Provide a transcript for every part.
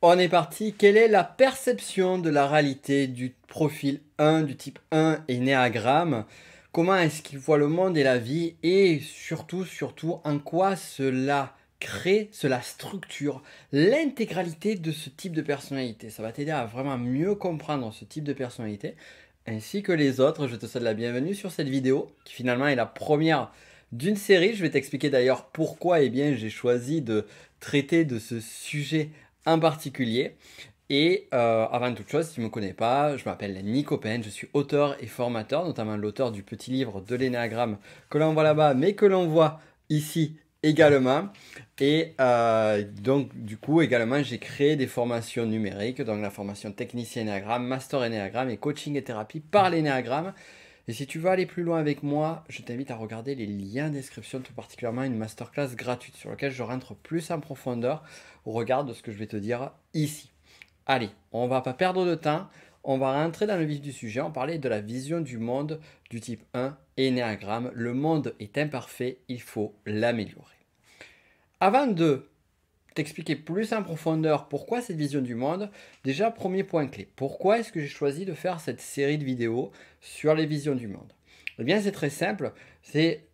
On est parti. Quelle est la perception de la réalité du profil 1, du type 1 néagramme Comment est-ce qu'il voit le monde et la vie Et surtout, surtout, en quoi cela crée, cela structure l'intégralité de ce type de personnalité Ça va t'aider à vraiment mieux comprendre ce type de personnalité ainsi que les autres. Je te souhaite la bienvenue sur cette vidéo qui finalement est la première d'une série. Je vais t'expliquer d'ailleurs pourquoi eh j'ai choisi de traiter de ce sujet un particulier. Et euh, avant toute chose, si tu me connais pas, je m'appelle Nico Pen, je suis auteur et formateur, notamment l'auteur du petit livre de l'énéagramme que l'on voit là-bas, mais que l'on voit ici également. Et euh, donc, du coup, également, j'ai créé des formations numériques, donc la formation technicien énagramme, master énagramme et coaching et thérapie par l'énagramme. Et si tu veux aller plus loin avec moi, je t'invite à regarder les liens description, tout particulièrement une masterclass gratuite sur laquelle je rentre plus en profondeur au regard de ce que je vais te dire ici. Allez, on va pas perdre de temps, on va rentrer dans le vif du sujet, on parler de la vision du monde du type 1, néagramme. le monde est imparfait, il faut l'améliorer. Avant de t'expliquer plus en profondeur pourquoi cette vision du monde, déjà premier point clé, pourquoi est-ce que j'ai choisi de faire cette série de vidéos sur les visions du monde Eh bien c'est très simple, c'est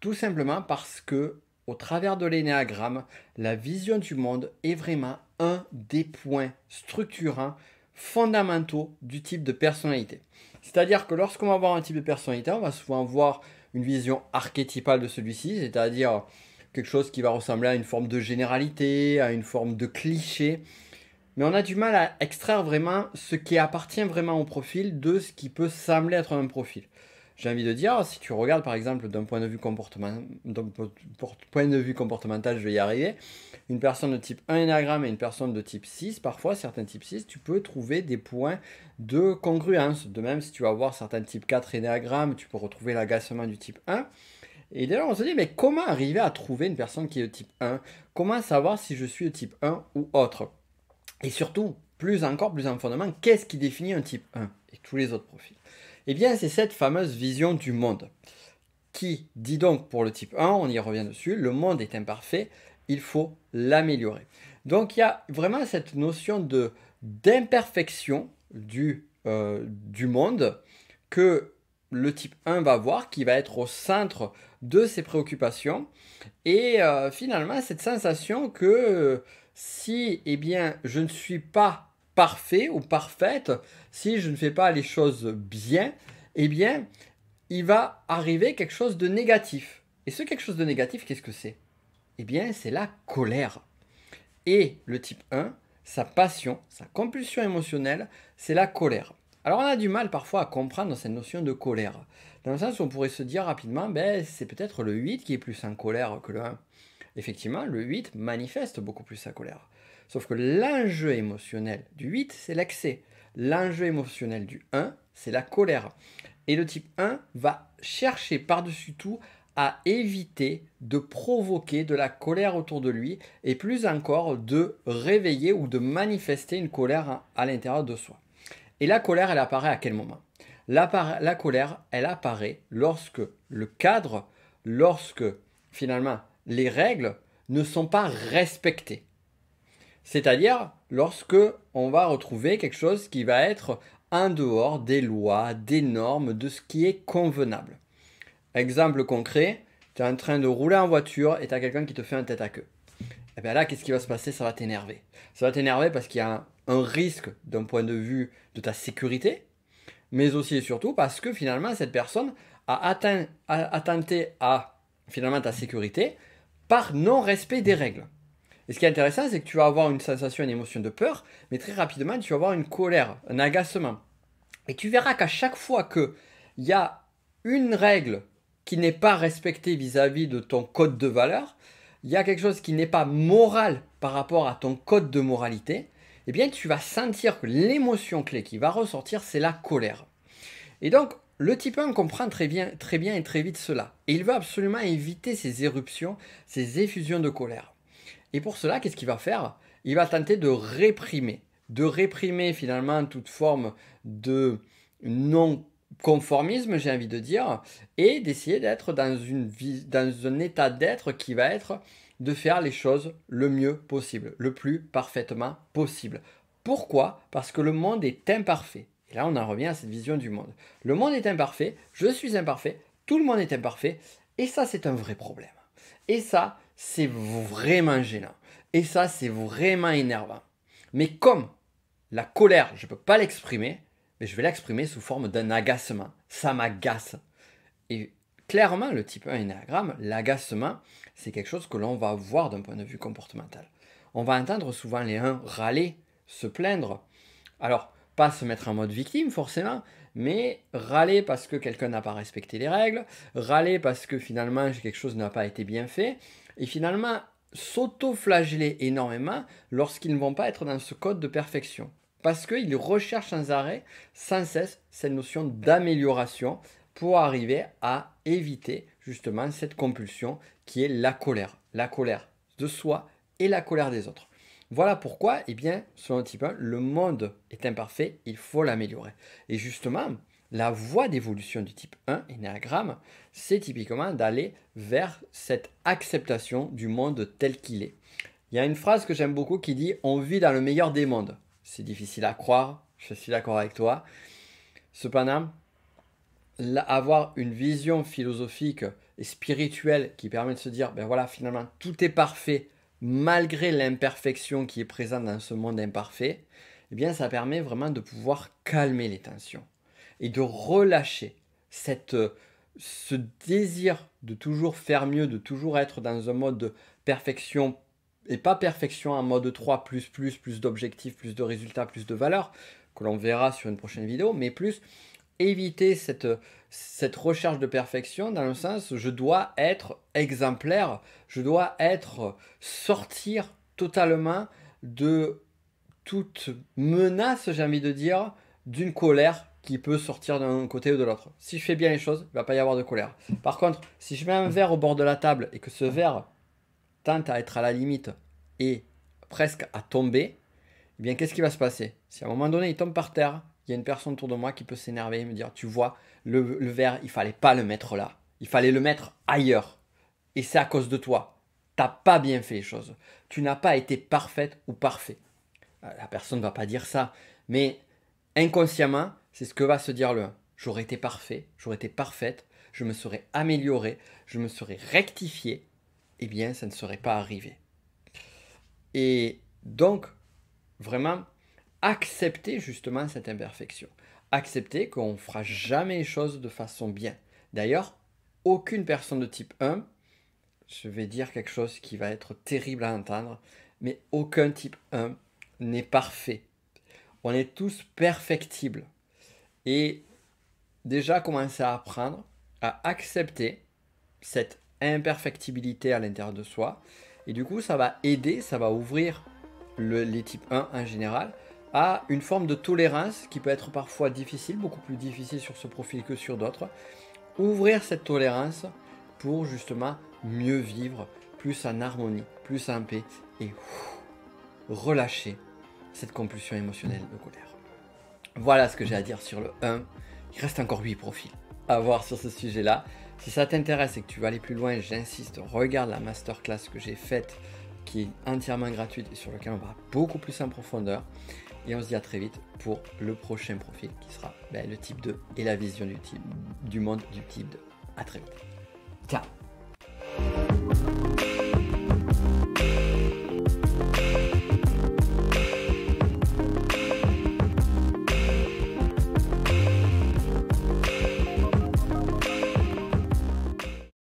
tout simplement parce que au travers de l'énéagramme, la vision du monde est vraiment un des points structurants fondamentaux du type de personnalité. C'est-à-dire que lorsqu'on va voir un type de personnalité, on va souvent voir une vision archétypale de celui-ci, c'est-à-dire quelque chose qui va ressembler à une forme de généralité, à une forme de cliché. Mais on a du mal à extraire vraiment ce qui appartient vraiment au profil de ce qui peut sembler être un profil. J'ai envie de dire, si tu regardes par exemple d'un point, de vue comportemental, je vais y arriver, une personne de type 1 énagramme et une personne de type 6, parfois certains types 6, tu peux trouver des points de congruence. De même, si tu vas voir certains types 4 énéagrammes, tu peux retrouver l'agacement du type 1. Et d'ailleurs, on se dit, mais comment arriver à trouver une personne qui est de type 1 Comment savoir si je suis de type 1 ou autre Et surtout, plus encore, plus en fondement, qu'est-ce qui définit un type 1 et tous les autres profils Eh bien, c'est cette fameuse vision du monde qui dit donc pour le type 1, on y revient dessus, le monde est imparfait, il faut l'améliorer. Donc il y a vraiment cette notion d'imperfection du, euh, du monde que le type 1 va voir qui va être au centre de ses préoccupations. Et euh, finalement, cette sensation que si eh bien, je ne suis pas parfait ou parfaite, si je ne fais pas les choses bien, eh bien, il va arriver quelque chose de négatif. Et ce quelque chose de négatif, qu'est-ce que c'est Eh bien, c'est la colère. Et le type 1, sa passion, sa compulsion émotionnelle, c'est la colère. Alors on a du mal parfois à comprendre cette notion de colère, dans le sens où on pourrait se dire rapidement, ben, c'est peut-être le 8 qui est plus en colère que le 1. Effectivement, le 8 manifeste beaucoup plus sa colère. Sauf que l'enjeu émotionnel du 8, c'est l'accès. L'enjeu émotionnel du 1, c'est la colère. Et le type 1 va chercher par-dessus tout à éviter de provoquer de la colère autour de lui et plus encore de réveiller ou de manifester une colère à l'intérieur de soi. Et la colère, elle apparaît à quel moment la, colère, elle apparaît lorsque le cadre, lorsque finalement les règles ne sont pas respectées. C'est-à-dire lorsque on va retrouver quelque chose qui va être en dehors des lois, des normes, de ce qui est convenable. Exemple concret, tu es en train de rouler en voiture et tu as quelqu'un qui te fait un tête à queue. Et eh bien là, qu'est-ce qui va se passer Ça va t'énerver. Ça va t'énerver parce qu'il y a un, risque d'un point de vue de ta sécurité, mais aussi et surtout parce que finalement, cette personne a, atteint, attenté à finalement ta sécurité par non-respect des règles. Et ce qui est intéressant, c'est que tu vas avoir une sensation, une émotion de peur, mais très rapidement, tu vas avoir une colère, un agacement. Et tu verras qu'à chaque fois qu'il y a une règle qui n'est pas respectée vis à -vis de ton code de valeur, il y a quelque chose qui n'est pas moral par rapport à ton code de moralité, eh bien tu vas sentir que l'émotion clé qui va ressortir, c'est la colère. Et donc, le type 1 comprend très bien, très bien et très vite cela. Et il va absolument éviter ces éruptions, ces effusions de colère. Et pour cela, qu'est-ce qu'il va faire Il va tenter de réprimer, de réprimer finalement toute forme de non conformisme, j'ai envie de dire, et d'essayer d'être dans, un état d'être qui va être de faire les choses le mieux possible, le plus parfaitement possible. Pourquoi Parce que le monde est imparfait. Et là, on en revient à cette vision du monde. Le monde est imparfait, je suis imparfait, tout le monde est imparfait, et ça, c'est un vrai problème. Et ça, c'est vraiment gênant. Et ça, c'est vraiment énervant. Mais comme la colère, je ne peux pas l'exprimer, je vais l'exprimer sous forme d'un agacement. Ça m'agace. Et clairement, le type 1 énéagramme, l'agacement, c'est quelque chose que l'on va voir d'un point de vue comportemental. On va entendre souvent les 1 râler, se plaindre. Alors, pas se mettre en mode victime forcément, mais râler parce que quelqu'un n'a pas respecté les règles, râler parce que finalement quelque chose n'a pas été bien fait, et finalement s'auto-flageller énormément lorsqu'ils ne vont pas être dans ce code de perfection parce qu'il recherche sans arrêt, sans cesse, cette notion d'amélioration pour arriver à éviter justement cette compulsion qui est la colère. La colère de soi et la colère des autres. Voilà pourquoi, et eh bien, selon type 1, le monde est imparfait, il faut l'améliorer. Et justement, la voie d'évolution du type 1, Enneagramme, c'est typiquement d'aller vers cette acceptation du monde tel qu'il est. Il y a une phrase que j'aime beaucoup qui dit On vit dans le meilleur des mondes. C'est difficile à croire, je suis d'accord avec toi. Cependant, avoir une vision philosophique et spirituelle qui permet de se dire, ben voilà, finalement, tout est parfait malgré l'imperfection qui est présente dans ce monde imparfait, eh bien, ça permet vraiment de pouvoir calmer les tensions et de relâcher cette, euh, ce désir de toujours faire mieux, de toujours être dans un mode de perfection et pas perfection, en mode 3, plus, plus, plus d'objectifs, plus de résultats, plus de valeurs, que l'on verra sur une prochaine vidéo, mais plus éviter cette, cette recherche de perfection dans le sens je dois être exemplaire, je dois être sortir totalement de toute menace, j'ai envie de dire, d'une colère qui peut sortir d'un côté ou de l'autre. Si je fais bien les choses, il ne va pas y avoir de colère. Par contre, si je mets un verre au bord de la table et que ce verre tente à être à la limite et presque à tomber, eh bien qu'est-ce qui va se passer Si à un moment donné il tombe par terre, il y a une personne autour de moi qui peut s'énerver et me dire tu vois le, verre il fallait pas le mettre là, il fallait le mettre ailleurs et c'est à cause de toi. T'as pas bien fait les choses. Tu n'as pas été parfaite ou parfait. Euh, la personne ne va pas dire ça, mais inconsciemment c'est ce que va se dire le J'aurais été parfait, j'aurais été parfaite, je me serais amélioré, je me serais rectifié, eh bien, ça ne serait pas arrivé. Et donc, vraiment, accepter justement cette imperfection. Accepter qu'on ne fera jamais les choses de façon bien. D'ailleurs, aucune personne de type 1, je vais dire quelque chose qui va être terrible à entendre, mais aucun type 1 n'est parfait. On est tous perfectibles. Et déjà commencer à apprendre à accepter cette imperfectibilité à l'intérieur de soi. Et du coup, ça va aider, ça va ouvrir les types 1 en général à une forme de tolérance qui peut être parfois difficile, beaucoup plus difficile sur ce profil que sur d'autres. Ouvrir cette tolérance pour justement mieux vivre, plus en harmonie, plus en paix et relâcher cette compulsion émotionnelle de colère. Voilà ce que j'ai à dire sur le 1. Il reste encore 8 profils à voir sur ce sujet-là. Si ça t'intéresse et que tu veux aller plus loin, j'insiste, regarde la masterclass que j'ai faite qui est entièrement gratuite et sur laquelle on va beaucoup plus en profondeur. Et on se dit à très vite pour le prochain profil qui sera ben, le type 2 et la vision du, du monde du type 2. À très vite. Ciao